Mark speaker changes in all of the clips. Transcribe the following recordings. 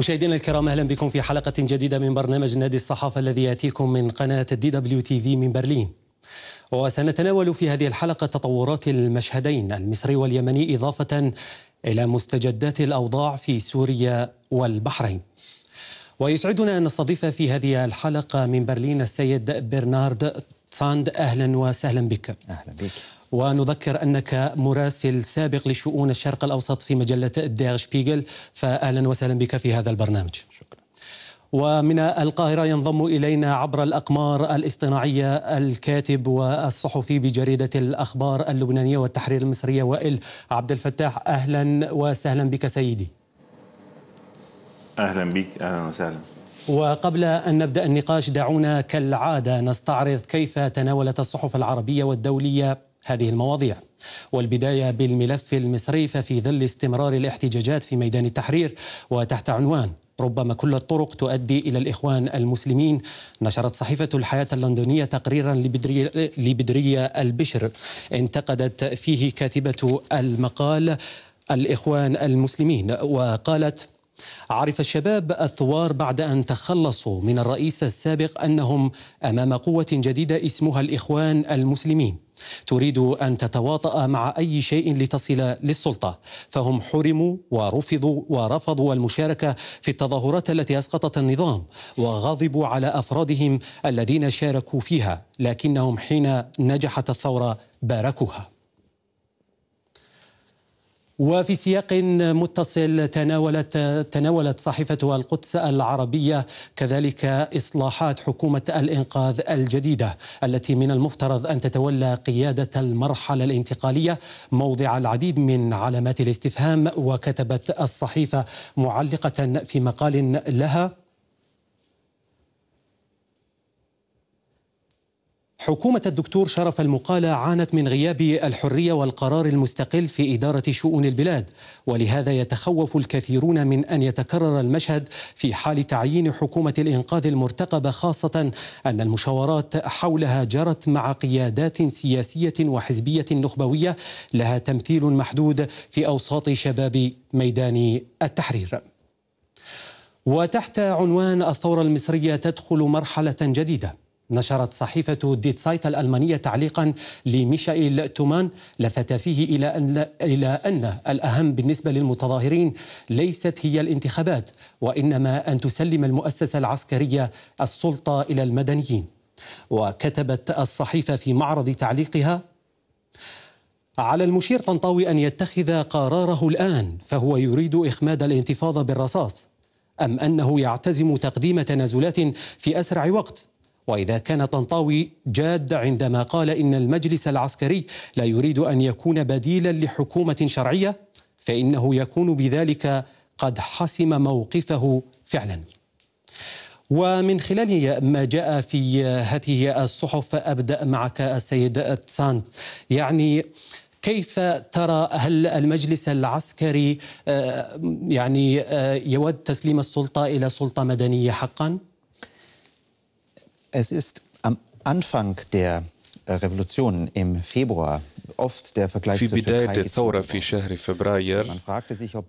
Speaker 1: مشاهدينا الكرام اهلا بكم في حلقه جديده من برنامج نادي الصحافه الذي ياتيكم من قناه دي دبليو تي في من برلين. وسنتناول في هذه الحلقه تطورات المشهدين المصري واليمني اضافه الى مستجدات الاوضاع في سوريا والبحرين. ويسعدنا ان نستضيف في هذه الحلقه من برلين السيد برنارد تساند اهلا وسهلا بك. اهلا بك. ونذكر أنك مراسل سابق لشؤون الشرق الأوسط في مجلة الدير شبيغل فأهلا وسهلا بك في هذا البرنامج شكرا ومن القاهرة ينضم إلينا عبر الأقمار الاصطناعية الكاتب والصحفي بجريدة الأخبار اللبنانية والتحرير المصرية وائل عبد الفتاح أهلا وسهلا بك سيدي
Speaker 2: أهلا بك أهلا وسهلا
Speaker 1: وقبل أن نبدأ النقاش دعونا كالعادة نستعرض كيف تناولت الصحف العربية والدولية هذه المواضيع والبدايه بالملف المصري ففي ظل استمرار الاحتجاجات في ميدان التحرير وتحت عنوان ربما كل الطرق تؤدي الى الاخوان المسلمين نشرت صحيفه الحياه اللندنيه تقريرا لبدريه, البشر انتقدت فيه كاتبه المقال الاخوان المسلمين وقالت عرف الشباب الثوار بعد ان تخلصوا من الرئيس السابق انهم امام قوه جديده اسمها الاخوان المسلمين تريد أن تتواطأ مع أي شيء لتصل للسلطة فهم حرموا ورفضوا ورفضوا المشاركة في التظاهرات التي أسقطت النظام وغضبوا على أفرادهم الذين شاركوا فيها لكنهم حين نجحت الثورة باركوها وفي سياق متصل تناولت تناولت صحيفه القدس العربيه كذلك اصلاحات حكومه الانقاذ الجديده التي من المفترض ان تتولى قياده المرحله الانتقاليه موضع العديد من علامات الاستفهام وكتبت الصحيفه معلقه في مقال لها حكومة الدكتور شرف المقالة عانت من غياب الحرية والقرار المستقل في إدارة شؤون البلاد ولهذا يتخوف الكثيرون من أن يتكرر المشهد في حال تعيين حكومة الإنقاذ المرتقبة خاصة أن المشاورات حولها جرت مع قيادات سياسية وحزبية نخبوية لها تمثيل محدود في أوساط شباب ميدان التحرير وتحت عنوان الثورة المصرية تدخل مرحلة جديدة نشرت صحيفة ديتسايت الألمانية تعليقا لميشائيل تومان لفت فيه إلى أن, إلى أن الأهم بالنسبة للمتظاهرين ليست هي الانتخابات وإنما أن تسلم المؤسسة العسكرية السلطة إلى المدنيين وكتبت الصحيفة في معرض تعليقها على المشير طنطاوي أن يتخذ قراره الآن فهو يريد إخماد الانتفاضة بالرصاص أم أنه يعتزم تقديم تنازلات في أسرع وقت وإذا كان طنطاوي جاد عندما قال إن المجلس العسكري لا يريد أن يكون بديلا لحكومة شرعية فإنه يكون بذلك قد حسم موقفه فعلا ومن خلال ما جاء في هذه الصحف أبدأ معك السيد تساند يعني كيف ترى هل المجلس العسكري آه، يعني آه، يود تسليم السلطة إلى سلطة مدنية حقاً؟
Speaker 3: Es ist am Anfang der äh, Revolution im Februar في بداية الثورة
Speaker 4: في شهر فبراير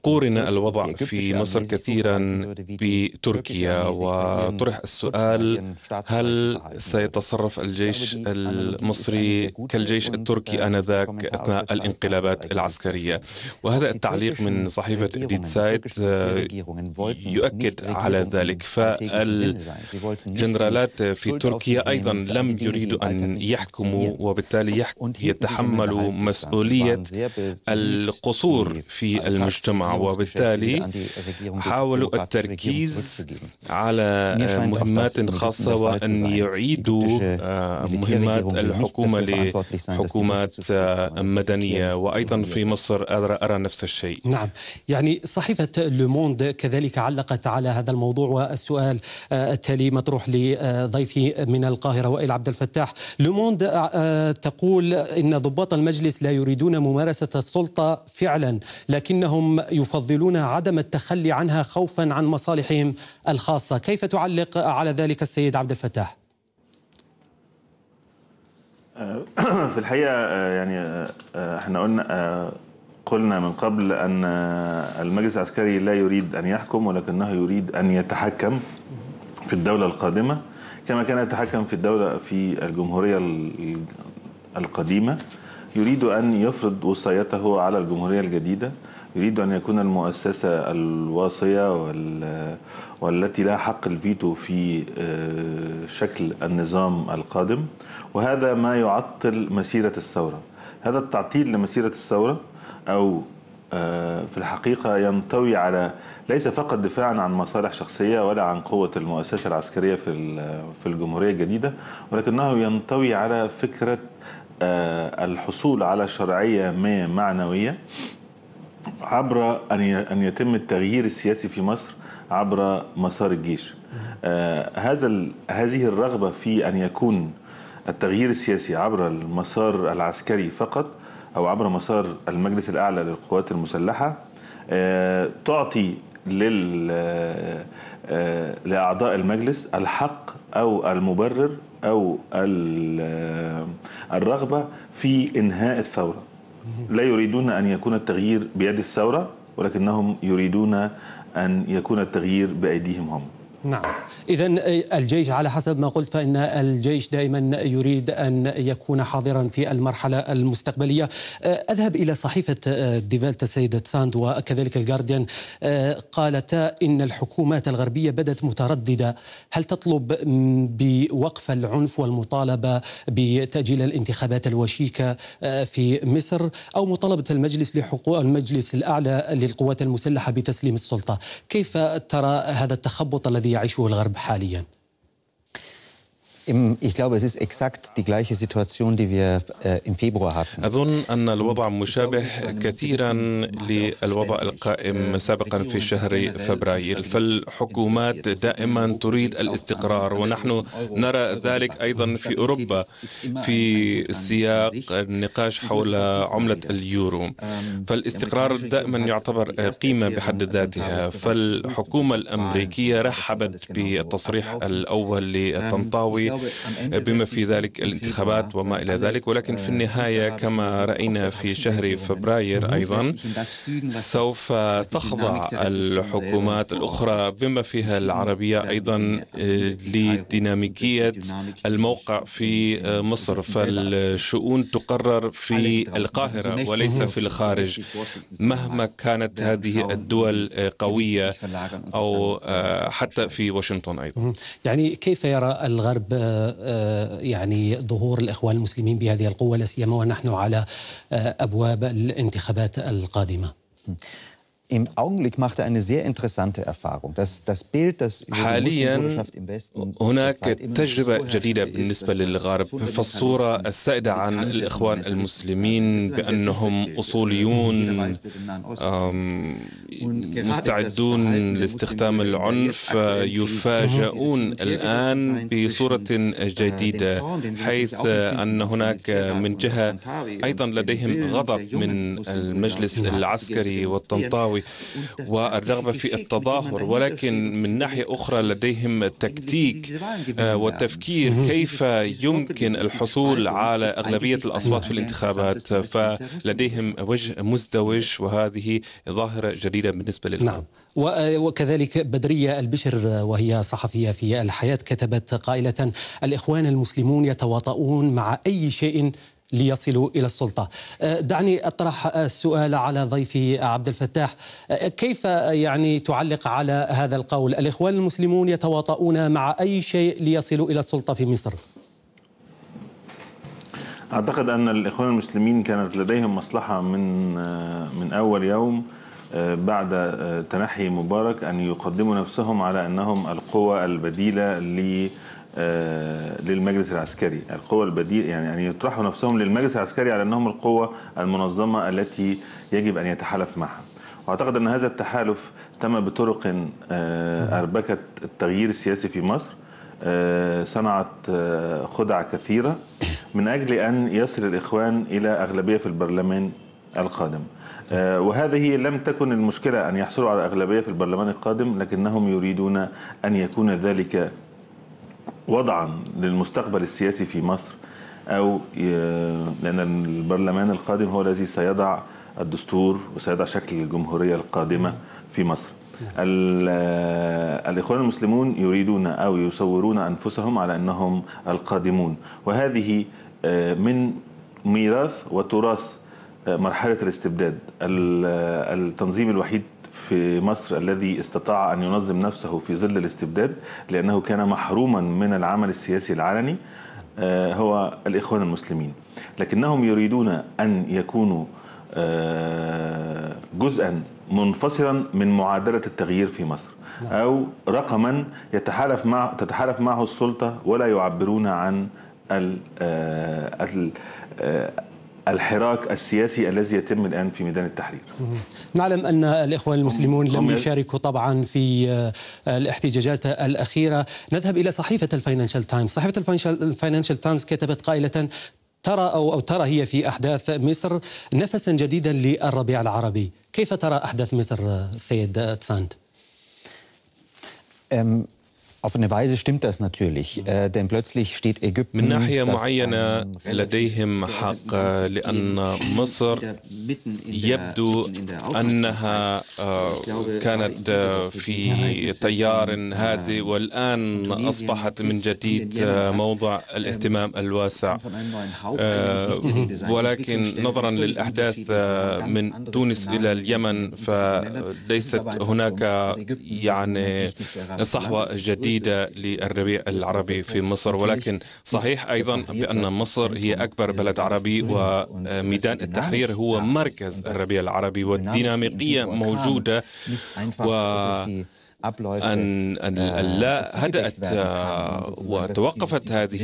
Speaker 4: قورن الوضع في مصر كثيرا بتركيا وطرح السؤال هل سيتصرف الجيش المصري كالجيش التركي äh, آنذاك أثناء الانقلابات العسكرية وهذا التعليق من صحيفة إديت آه، سايد يؤكد على ذلك فالجنرالات في تركيا أيضا لم يريدوا أن يحكموا وبالتالي يتحملوا يتحمل مسؤولية القصور في المجتمع وبالتالي حاولوا التركيز على مهمات خاصة وأن يعيدوا آه، مهمات الحكومة لحكومات مدنية وأيضا في نعم. مصر أرى نفس الشيء نعم
Speaker 1: يعني صحيفة لوموند كذلك علقت على هذا الموضوع والسؤال آه، التالي مطروح لضيفي من القاهرة وائل عبد الفتاح لوموند آه، تقول إن ضباط المجلس لا يريدون ممارسة السلطة فعلا لكنهم يفضلون عدم التخلي عنها خوفا عن مصالحهم الخاصة كيف تعلق على ذلك السيد عبد الفتاح؟
Speaker 2: آه، في الحقيقة آه، يعني آه، احنا قلنا قلنا من قبل أن المجلس العسكري لا يريد أن يحكم ولكنه يريد أن يتحكم في الدولة القادمة كما كان يتحكم في الدولة في الجمهورية القديمة يريد أن يفرض وصايته على الجمهورية الجديدة يريد أن يكون المؤسسة الواصية وال... والتي لها حق الفيتو في آه، شكل النظام القادم وهذا ما يعطل مسيرة الثورة هذا التعطيل لمسيرة الثورة أو آه، في الحقيقة ينطوي على ليس فقط دفاعا عن مصالح شخصية ولا عن قوة المؤسسة العسكرية في في الجمهورية الجديدة ولكنه ينطوي على فكرة آه، الحصول على شرعية ما معنوية عبر أن يتم التغيير السياسي في مصر عبر مسار الجيش آه، هذا هذه الرغبة في أن يكون التغيير السياسي عبر المسار العسكري فقط أو عبر مسار المجلس الأعلى للقوات المسلحة آه، تعطي لأعضاء المجلس الحق أو المبرر أو الرغبة في إنهاء الثورة لا يريدون أن يكون التغيير بيد الثورة ولكنهم يريدون أن يكون التغيير بأيديهم هم
Speaker 1: نعم إذا آه، الجيش على حسب ما قلت فإن الجيش دائما يريد أن يكون حاضرا في المرحلة المستقبلية آه، أذهب إلى صحيفة آه، ديفالتا السيدة ساند وكذلك الجارديان قالتا إن الحكومات الغربية بدت مترددة هل تطلب بوقف العنف والمطالبة بتأجيل الانتخابات الوشيكة في مصر أو مطالبة المجلس لحقوق المجلس الأعلى للقوات المسلحة بتسليم السلطة كيف ترى هذا التخبط الذي يعيشه الغرب حاليا
Speaker 3: Im, ich glaube, es ist exakt die gleiche Situation, die wir äh, im Februar hatten.
Speaker 4: أظن أن الوضع مشابه كثيرا للوضع القائم äh, سابقا في شهر فبراير، فالحكومات دائما تريد الاستقرار ونحن نرى ذلك أيضا في أوروبا في سياق النقاش حول عملة ähm, اليورو، فالاستقرار دائما يعتبر قيمة بحد ذاتها، فالحكومة الأمريكية رحبت بالتصريح الأول ähm, للطنطاوي بما في ذلك الانتخابات وما إلى ذلك ولكن في النهاية كما رأينا في شهر فبراير أيضا سوف تخضع الحكومات الأخرى بما فيها العربية أيضا آه، لديناميكية الموقع في آه، مصر فالشؤون تقرر في القاهرة وليس في الخارج مهما كانت هذه الدول آه، قوية أو حتى في واشنطن
Speaker 1: أيضا يعني كيف يرى الغرب آه، آه، يعني ظهور الاخوان المسلمين بهذه القوه لا سيما ونحن على آه، ابواب الانتخابات القادمه.
Speaker 3: Im Augenblick macht er eine sehr interessante Erfahrة das, das Bild, das حاليا هناك
Speaker 4: تجربة جديدة بالنسبة للغرب فالصورة السائدة عن الإخوان المسلمين بأنهم أصوليون مستعدون لاستخدام العنف يفاجؤون um الآن بصورة äh, جديدة حيث أن هناك من جهة أيضا لديهم غضب من المجلس العسكري والطنطاوي والرغبة في التظاهر ولكن من ناحية أخرى لديهم تكتيك آه، وتفكير كيف يمكن الحصول على أغلبية الأصوات في الانتخابات فلديهم وجه مزدوج وهذه ظاهرة جديدة بالنسبة للعرب نعم
Speaker 1: آه، وكذلك بدرية البشر وهي صحفية في الحياة كتبت قائلة الإخوان المسلمون يتواطؤون مع أي شيء ليصلوا الى السلطه. أه، دعني اطرح أه، السؤال على ضيفي عبد الفتاح، أه، كيف يعني تعلق على هذا القول؟ الاخوان المسلمون يتواطؤون مع اي شيء ليصلوا الى السلطه في مصر.
Speaker 2: اعتقد ان الاخوان المسلمين كانت لديهم مصلحه من من اول يوم بعد تنحي مبارك ان يقدموا نفسهم على انهم القوى البديله ل آه، للمجلس العسكري القوى البديل يعني أن يعني يطرحوا نفسهم للمجلس العسكري على أنهم القوة المنظمة التي يجب أن يتحالف معها وأعتقد أن هذا التحالف تم بطرق آه، أربكت التغيير السياسي في مصر آه، صنعت خدع كثيرة من أجل أن يصل الإخوان إلى أغلبية في البرلمان القادم وهذه لم تكن المشكلة أن يحصلوا على أغلبية في البرلمان القادم لكنهم يريدون أن يكون ذلك وضعا للمستقبل السياسي في مصر أو لأن البرلمان القادم هو الذي سيضع الدستور وسيضع شكل الجمهورية القادمة في مصر نعم. الإخوان المسلمون يريدون أو يصورون أنفسهم على أنهم القادمون وهذه من ميراث وتراث مرحلة الاستبداد التنظيم الوحيد في مصر الذي استطاع أن ينظم نفسه في ظل الاستبداد لأنه كان محروما من العمل السياسي العلني آه، هو الإخوان المسلمين لكنهم يريدون أن يكونوا آه، جزءا منفصلا من معادلة التغيير في مصر نعم. أو رقما يتحالف مع تتحالف معه السلطة ولا يعبرون عن آه، الحراك السياسي الذي يتم الان في ميدان التحرير.
Speaker 1: نعلم ان الاخوان المسلمون لم يشاركوا طبعا في آه، الاحتجاجات الاخيره، نذهب الى صحيفه الفاينانشال تايمز، صحيفه الفاينانشال تايمز كتبت قائله ترى او او ترى هي في احداث مصر نفسا جديدا للربيع العربي، كيف ترى احداث مصر آه، سيد آه، تساند؟ Auf eine Weise
Speaker 3: stimmt das natürlich, äh, denn plötzlich steht Ägypten. من ناحية معينة
Speaker 4: لديهم حق لأن مصر يبدو أنها كانت في تيار هادئ والآن أصبحت من جديد موضع الاهتمام الواسع ولكن نظرا للأحداث من تونس إلى اليمن فليست هناك يعني صحوة جديدة جديدة للربيع العربي في مصر ولكن صحيح أيضا بأن مصر هي أكبر بلد عربي وميدان التحرير هو مركز الربيع العربي والديناميقية موجودة و أن لا هدأت آه، وتوقفت هذه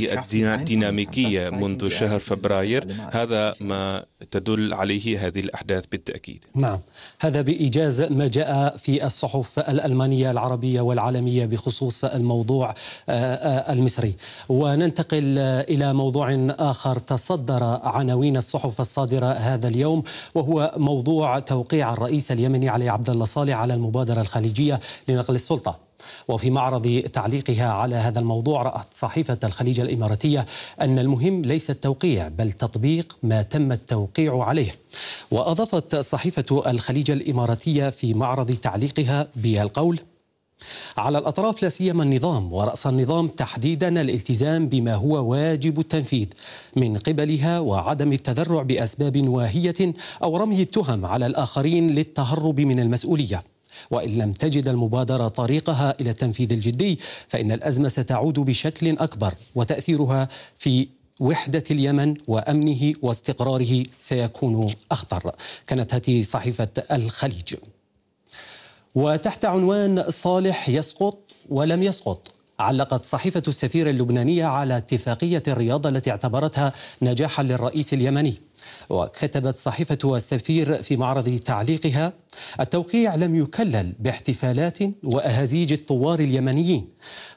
Speaker 4: الديناميكية منذ شهر فبراير هذا ما تدل عليه هذه الأحداث بالتأكيد
Speaker 1: نعم هذا بإيجاز ما جاء في الصحف الألمانية العربية والعالمية بخصوص الموضوع آه، آه، المصري وننتقل إلى موضوع آخر تصدر عناوين الصحف الصادرة هذا اليوم وهو موضوع توقيع الرئيس اليمني علي عبد الله صالح على المبادرة الخليجية لنقل السلطة وفي معرض تعليقها على هذا الموضوع رأت صحيفة الخليج الإماراتية أن المهم ليس التوقيع بل تطبيق ما تم التوقيع عليه وأضافت صحيفة الخليج الإماراتية في معرض تعليقها بالقول على الأطراف لا سيما النظام ورأس النظام تحديدا الالتزام بما هو واجب التنفيذ من قبلها وعدم التذرع بأسباب واهية أو رمي التهم على الآخرين للتهرب من المسؤولية وإن لم تجد المبادرة طريقها إلى التنفيذ الجدي فإن الأزمة ستعود بشكل أكبر وتأثيرها في وحدة اليمن وأمنه واستقراره سيكون أخطر كانت هذه صحيفة الخليج وتحت عنوان صالح يسقط ولم يسقط علقت صحيفة السفير اللبنانية على اتفاقية الرياض التي اعتبرتها نجاحا للرئيس اليمني وكتبت صحيفة السفير في معرض تعليقها التوقيع لم يكلل باحتفالات وأهازيج الطوار اليمنيين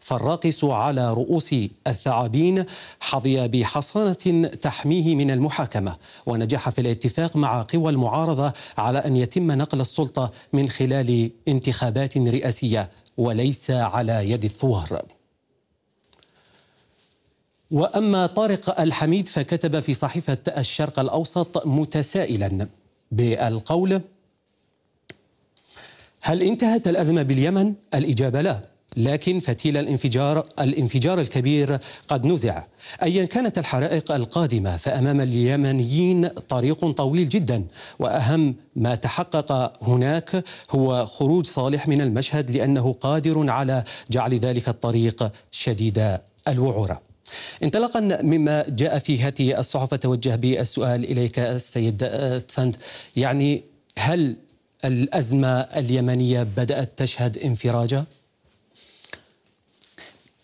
Speaker 1: فالراقص على رؤوس الثعابين حظي بحصانة تحميه من المحاكمة ونجح في الاتفاق مع قوى المعارضة على أن يتم نقل السلطة من خلال انتخابات رئاسية وليس على يد الثوار واما طارق الحميد فكتب في صحيفه الشرق الاوسط متسائلا بالقول هل انتهت الازمه باليمن الاجابه لا لكن فتيل الانفجار الانفجار الكبير قد نزع ايا كانت الحرائق القادمه فامام اليمنيين طريق طويل جدا واهم ما تحقق هناك هو خروج صالح من المشهد لانه قادر على جعل ذلك الطريق شديد الوعوره انطلاقا مما جاء في هذه الصحف توجه بي السؤال اليك السيد آه، تسند يعني هل الازمه اليمنيه بدات تشهد انفراجا؟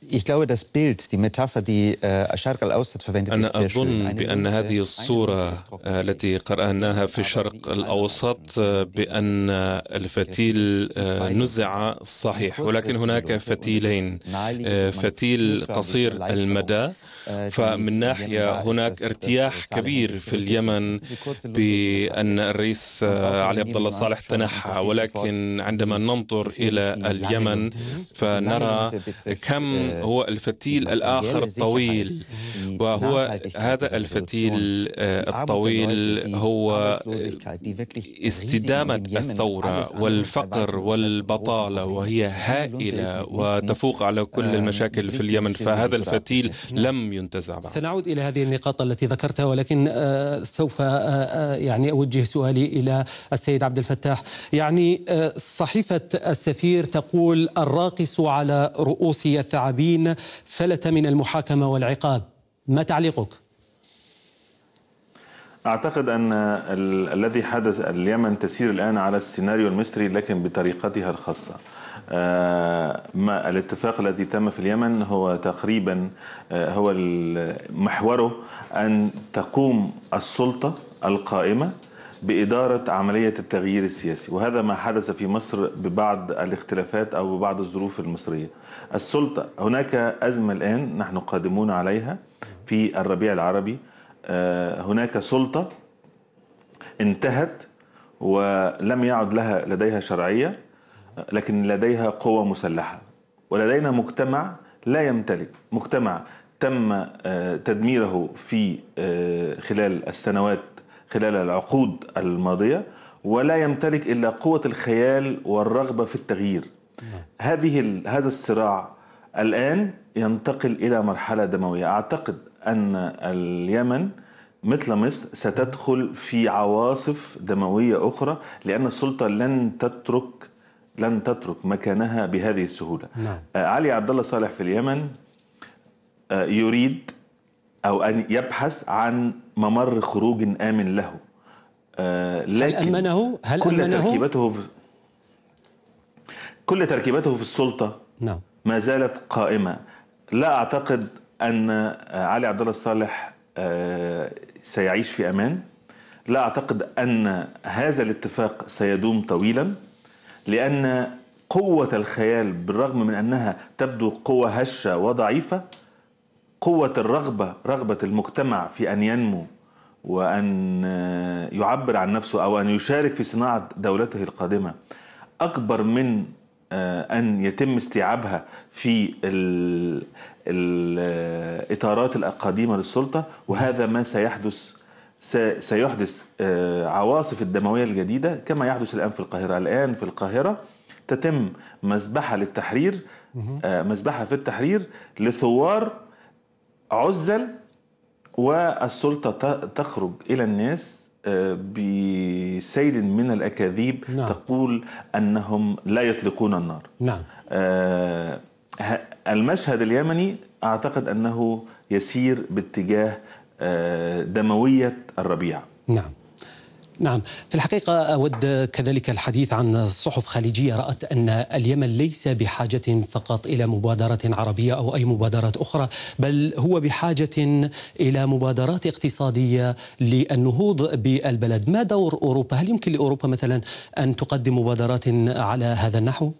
Speaker 1: Ich
Speaker 3: glaube, das Bild, die Metapher, die äh, Ashark al الأوسط verwendet, أنا أظن بأن هذه الصورة
Speaker 4: آه، التي قرأناها في الشرق الأوسط آه، بأن الفتيل آه، نزع صحيح ولكن هناك فتيلين فتيل قصير المدى آه، فمن يعني ناحية هناك ارتياح كبير في اليمن بأن الرئيس آه، علي عبد الله صالح تنحى ولكن عندما ننظر إلى اليمن فنرى كم آه، هو الفتيل الآخر الطويل وهو هذا الفتيل الطويل هو استدامة الثورة والفقر والبطالة وهي هائلة وتفوق على كل المشاكل في اليمن فهذا الفتيل لم ينتزع بعد
Speaker 1: سنعود إلى هذه النقاط التي ذكرتها ولكن آه، سوف آه، آه، يعني أوجه سؤالي إلى السيد عبد الفتاح يعني صحيفة السفير تقول الراقص على رؤوس الثعابين فلت من المحاكمة والعقاب ما تعليقك؟
Speaker 2: أعتقد أن ال الذي حدث اليمن تسير الآن على السيناريو المصري لكن بطريقتها الخاصة آه، ما الاتفاق الذي تم في اليمن هو تقريبا آه، هو محوره أن تقوم السلطة القائمة بإدارة عملية التغيير السياسي وهذا ما حدث في مصر ببعض الاختلافات أو ببعض الظروف المصرية السلطة هناك أزمة الآن نحن قادمون عليها في الربيع العربي آه، هناك سلطة انتهت ولم يعد لها لديها شرعية لكن لديها قوة مسلحة ولدينا مجتمع لا يمتلك مجتمع تم آه، تدميره في آه، خلال السنوات خلال العقود الماضية ولا يمتلك إلا قوة الخيال والرغبة في التغيير نعم. هذه هذا الصراع الآن ينتقل إلى مرحلة دموية أعتقد أن اليمن مثل مصر ستدخل في عواصف دموية أخرى لأن السلطة لن تترك لن تترك مكانها بهذه السهولة نعم. آه، علي عبد الله صالح في اليمن آه، يريد أو أن يبحث عن ممر خروج آمن له آه، لكن هل أمنه؟ هل كل أمنه؟ تركيبته في كل تركيبته في السلطة نعم. ما زالت قائمة لا أعتقد أن علي عبد الله الصالح سيعيش في أمان لا أعتقد أن هذا الاتفاق سيدوم طويلا لأن قوة الخيال بالرغم من أنها تبدو قوة هشة وضعيفة قوة الرغبة رغبة المجتمع في أن ينمو وأن يعبر عن نفسه أو أن يشارك في صناعة دولته القادمة أكبر من آه، أن يتم استيعابها في الإطارات آه، القديمة للسلطة وهذا ما سيحدث سيحدث آه، عواصف الدموية الجديدة كما يحدث الآن في القاهرة الآن في القاهرة تتم مذبحة للتحرير مذبحة آه، في التحرير لثوار عزل والسلطة تخرج إلى الناس آه، بسيل من الأكاذيب نعم. تقول أنهم لا يطلقون النار نعم. المشهد اليمني أعتقد أنه يسير باتجاه آه، دموية الربيع
Speaker 1: نعم نعم في الحقيقة أود كذلك الحديث عن صحف خليجية رأت أن اليمن ليس بحاجة فقط إلى مبادرة عربية أو أي مبادرة أخرى بل هو بحاجة إلى مبادرات اقتصادية للنهوض بالبلد ما دور أوروبا؟ هل يمكن لأوروبا مثلا أن تقدم مبادرات على هذا النحو؟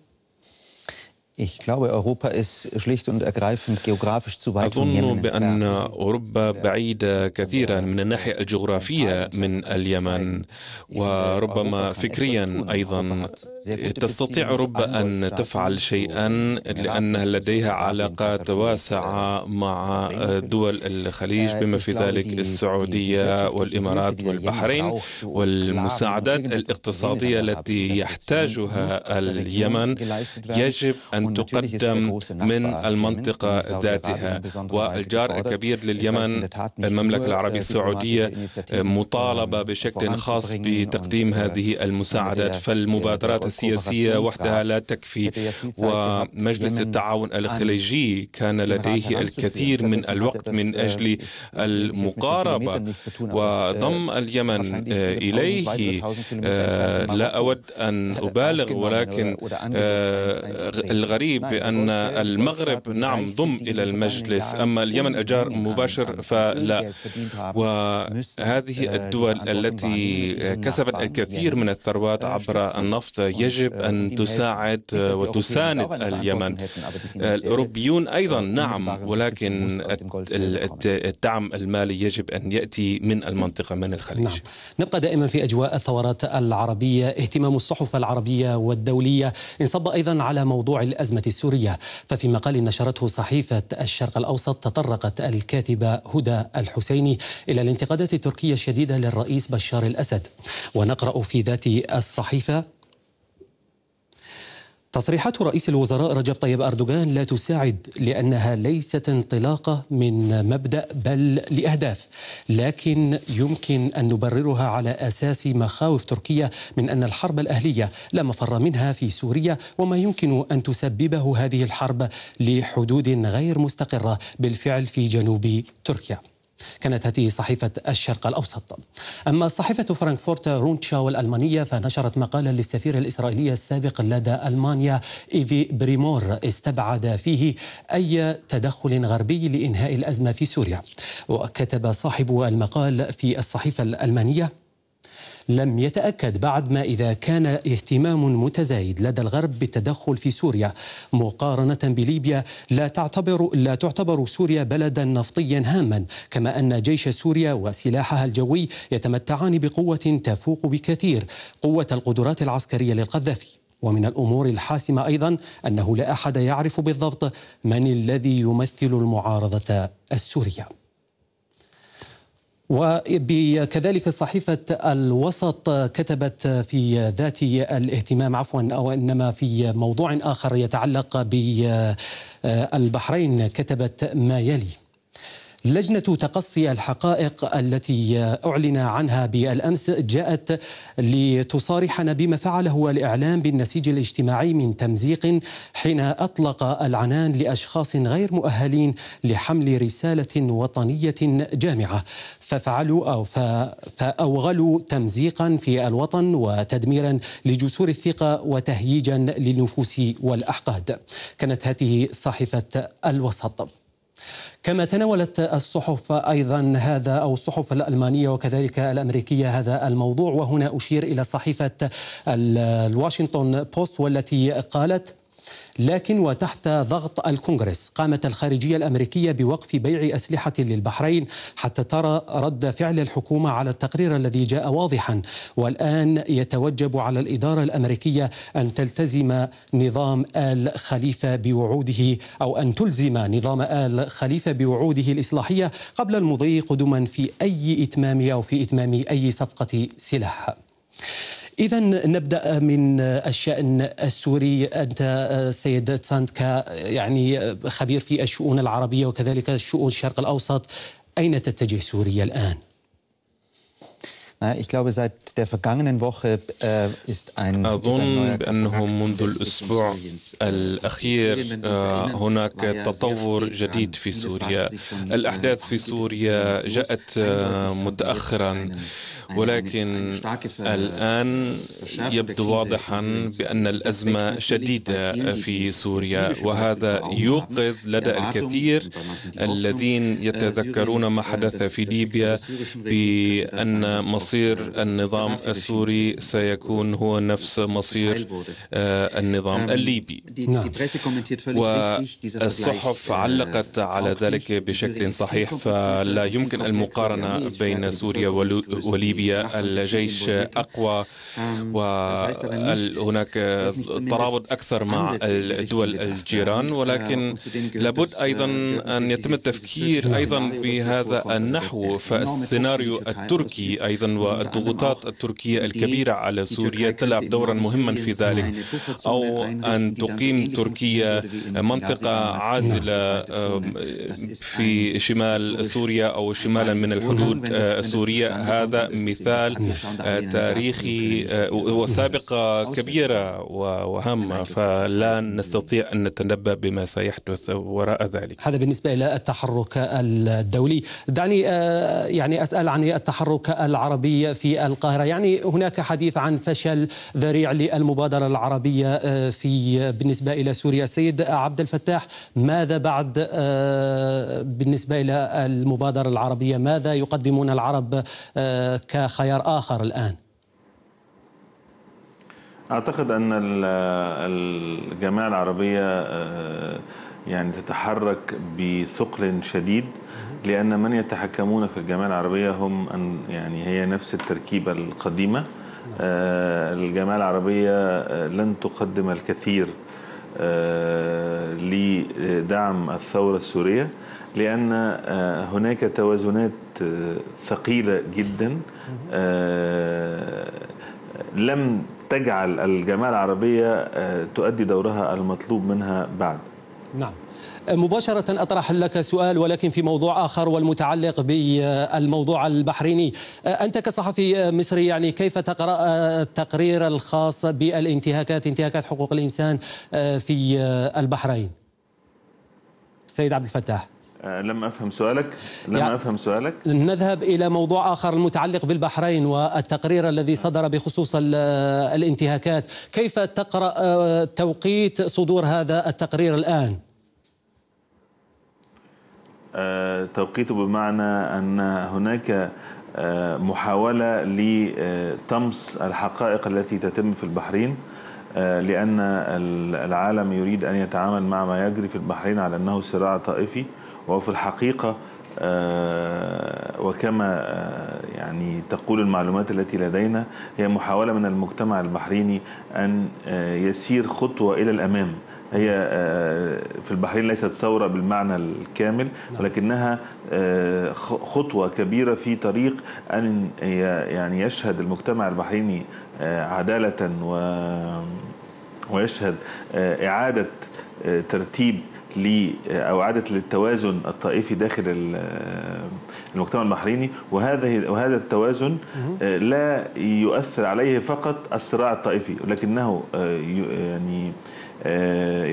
Speaker 3: Ich glaube, Europa ist schlicht und ergreifend geografisch zu weit أظن
Speaker 4: بأن أوروبا بعيدة كثيرا من الناحية الجغرافية من اليمن وربما فكريا أيضا تستطيع أوروبا أن تفعل شيئا لأن لديها علاقات er واسعة مع دول الخليج äh, بما في ذلك السعودية والإمارات والبحرين والمساعدات الاقتصادية التي يحتاجها اليمن يجب أن تقدم من المنطقة ذاتها والجار الكبير لليمن المملكة آه، العربية السعودية آه، مطالبة آه، بشكل خاص بتقديم هذه المساعدات فالمبادرات السياسية وحدها لا تكفي ومجلس التعاون الخليجي كان لديه الكثير من الوقت من أجل المقاربة وضم اليمن إليه لا أود أن أبالغ ولكن الغ الغريب نعم، بأن المغرب نعم ضم إلى المجلس يعني أما اليمن أجار مباشر فلا وهذه آه، الدول التي آه، كسبت الكثير يعني من الثروات عبر النفط يجب آه، أن تساعد وتساند اليمن الأوروبيون أيضا نعم ولكن الدعم المالي يجب أن يأتي من المنطقة من
Speaker 1: الخليج نعم. نبقى دائما في أجواء الثورات العربية اهتمام الصحف العربية والدولية انصب أيضا على موضوع الأزمة الأزمة السورية ففي مقال نشرته صحيفة الشرق الأوسط تطرقت الكاتبة هدى الحسيني إلى الانتقادات التركية الشديدة للرئيس بشار الأسد ونقرأ في ذات الصحيفة تصريحات رئيس الوزراء رجب طيب اردوغان لا تساعد لانها ليست انطلاقه من مبدا بل لاهداف، لكن يمكن ان نبررها على اساس مخاوف تركيا من ان الحرب الاهليه لا مفر منها في سوريا وما يمكن ان تسببه هذه الحرب لحدود غير مستقره بالفعل في جنوب تركيا. كانت هذه صحيفة الشرق الأوسط أما صحيفة فرانكفورت رونتشا الألمانية فنشرت مقالا للسفير الإسرائيلي السابق لدى ألمانيا إيفي بريمور استبعد فيه أي تدخل غربي لإنهاء الأزمة في سوريا وكتب صاحب المقال في الصحيفة الألمانية لم يتأكد بعد ما إذا كان اهتمام متزايد لدى الغرب بالتدخل في سوريا مقارنة بليبيا لا تعتبر لا تعتبر سوريا بلدا نفطيا هاما كما أن جيش سوريا وسلاحها الجوي يتمتعان بقوة تفوق بكثير قوة القدرات العسكرية للقذافي ومن الامور الحاسمه ايضا انه لا احد يعرف بالضبط من الذي يمثل المعارضه السوريه وكذلك صحيفة الوسط كتبت في ذات الاهتمام عفوا أو إنما في موضوع آخر يتعلق بالبحرين كتبت ما يلي لجنة تقصي الحقائق التي أعلن عنها بالأمس جاءت لتصارحنا بما فعله الإعلام بالنسيج الاجتماعي من تمزيق حين أطلق العنان لأشخاص غير مؤهلين لحمل رسالة وطنية جامعة ففعلوا أو فأوغلوا تمزيقا في الوطن وتدميرا لجسور الثقة وتهييجا للنفوس والأحقاد كانت هذه صحيفة الوسط كما تناولت الصحف ايضا هذا او الصحف الالمانيه وكذلك الامريكيه هذا الموضوع وهنا اشير الى صحيفه الواشنطن بوست والتي قالت لكن وتحت ضغط الكونغرس قامت الخارجية الأمريكية بوقف بيع أسلحة للبحرين حتى ترى رد فعل الحكومة على التقرير الذي جاء واضحا والآن يتوجب على الإدارة الأمريكية أن تلتزم نظام آل خليفة بوعوده أو أن تلزم نظام آل خليفة بوعوده الإصلاحية قبل المضي قدما في أي إتمام أو في إتمام أي صفقة سلاح إذا نبدأ من الشأن السوري أنت آه، سيد تساند يعني آه، خبير في الشؤون العربية وكذلك الشؤون الشرق الأوسط أين تتجه سوريا الآن؟
Speaker 3: äh, أظن بأنه
Speaker 4: منذ الأسبوع الأخير آه، هناك تطور جديد في سوريا الأحداث äh, في سوريا جاءت متأخرا يعني ولكن الآن يبدو واضحا بأن الأزمة شديدة في سوريا وهذا يوقظ لدى الكثير الذين آه، يتذكرون ما آه، حدث في ليبيا بأن مصير آه، النظام السوري سيكون هو نفس مصير النظام الليبي نعم.
Speaker 3: والصحف
Speaker 4: علقت على ذلك بشكل صحيح فلا يمكن المقارنة بين سوريا وليبيا ليبيا الجيش أقوى وهناك ترابط أكثر مع الدول الجيران ولكن لابد أيضا أن يتم التفكير أيضا بهذا النحو فالسيناريو التركي أيضا والضغوطات التركية الكبيرة على سوريا تلعب دورا مهما في ذلك أو أن تقيم تركيا منطقة عازلة في شمال سوريا أو شمالا من الحدود السورية هذا مثال آه، تاريخي آه، وسابقة كبيرة وهامة فلا نستطيع أن نتنبأ بما سيحدث وراء ذلك
Speaker 1: هذا بالنسبة إلى التحرك الدولي دعني آه، يعني أسأل عن التحرك العربي في القاهرة يعني هناك حديث عن فشل ذريع للمبادرة العربية في بالنسبة إلى سوريا السيد عبد الفتاح ماذا بعد بالنسبة إلى المبادرة العربية ماذا يقدمون العرب ك خيار آخر الآن
Speaker 2: أعتقد أن الجماعة العربية آه، يعني تتحرك بثقل شديد لأن من يتحكمون في الجماعة العربية هم أن يعني هي نفس التركيبة القديمة آه، الجماعة العربية آه، لن تقدم الكثير لدعم الثورة السورية لأن آه، هناك توازنات آه، ثقيلة جدا آه، لم تجعل الجماعة العربية تؤدي دورها المطلوب منها بعد
Speaker 1: نعم مباشرة أطرح لك سؤال ولكن في موضوع آخر والمتعلق بالموضوع البحريني أنت كصحفي مصري يعني كيف تقرأ التقرير الخاص بالانتهاكات انتهاكات حقوق الإنسان في البحرين سيد عبد الفتاح
Speaker 2: آه، لم أفهم سؤالك لم يعني أفهم سؤالك
Speaker 1: نذهب إلى موضوع آخر المتعلق بالبحرين والتقرير الذي صدر بخصوص الانتهاكات كيف تقرأ آه، توقيت صدور هذا التقرير الآن؟
Speaker 2: آه، توقيته بمعنى أن هناك محاولة لطمس الحقائق التي تتم في البحرين لأن العالم يريد أن يتعامل مع ما يجري في البحرين على أنه صراع طائفي وهو في الحقيقة آه، وكما آه، يعني تقول المعلومات التي لدينا هي محاولة من المجتمع البحريني أن آه، يسير خطوة إلى الأمام هي في البحرين ليست ثورة بالمعنى الكامل نعم. ولكنها خطوة كبيرة في طريق أن يعني يشهد المجتمع البحريني عدالة و ويشهد آه، إعادة آه، ترتيب آه، او اعاده للتوازن الطائفي داخل المجتمع البحريني وهذا وهذا التوازن لا يؤثر عليه فقط الصراع الطائفي ولكنه يعني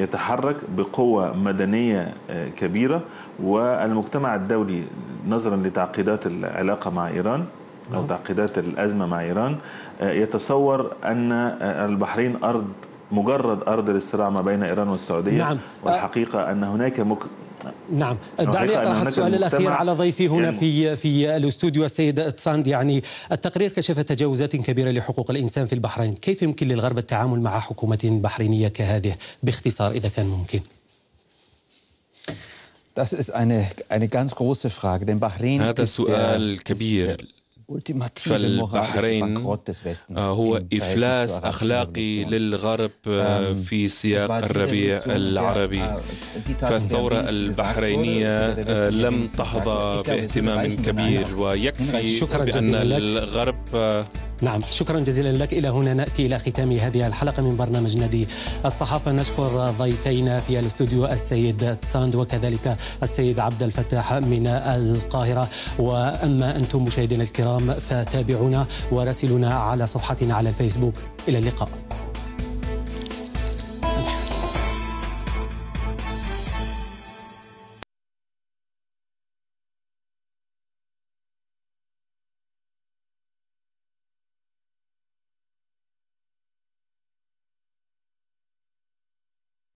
Speaker 2: يتحرك بقوة مدنية كبيرة والمجتمع الدولي نظرا لتعقيدات العلاقة مع إيران أو نعم. تعقيدات الأزمة مع إيران يتصور أن البحرين أرض مجرد ارض للصراع ما بين ايران والسعوديه نعم. والحقيقه ان هناك مك...
Speaker 1: نعم دعني اطرح السؤال الاخير على ضيفي هنا يعني في في الاستوديو السيد اتساند يعني التقرير كشف تجاوزات كبيره لحقوق الانسان في البحرين، كيف يمكن للغرب التعامل مع حكومه بحرينيه كهذه باختصار اذا كان ممكن؟
Speaker 3: هذا سؤال كبير فالبحرين آه،
Speaker 4: هو إفلاس أخلاقي للغرب آه، في سياق الربيع العربي آه، فالثورة البحرينية لم تحظى باهتمام كبير ويكفي بأن الغرب
Speaker 1: نعم شكرا جزيلا لك إلى هنا نأتي إلى ختام هذه الحلقة من برنامج نادي الصحافة نشكر ضيفينا في الاستوديو السيد تساند وكذلك السيد عبد الفتاح من القاهرة وأما أنتم مشاهدينا الكرام فتابعونا وراسلونا على صفحتنا على الفيسبوك إلى اللقاء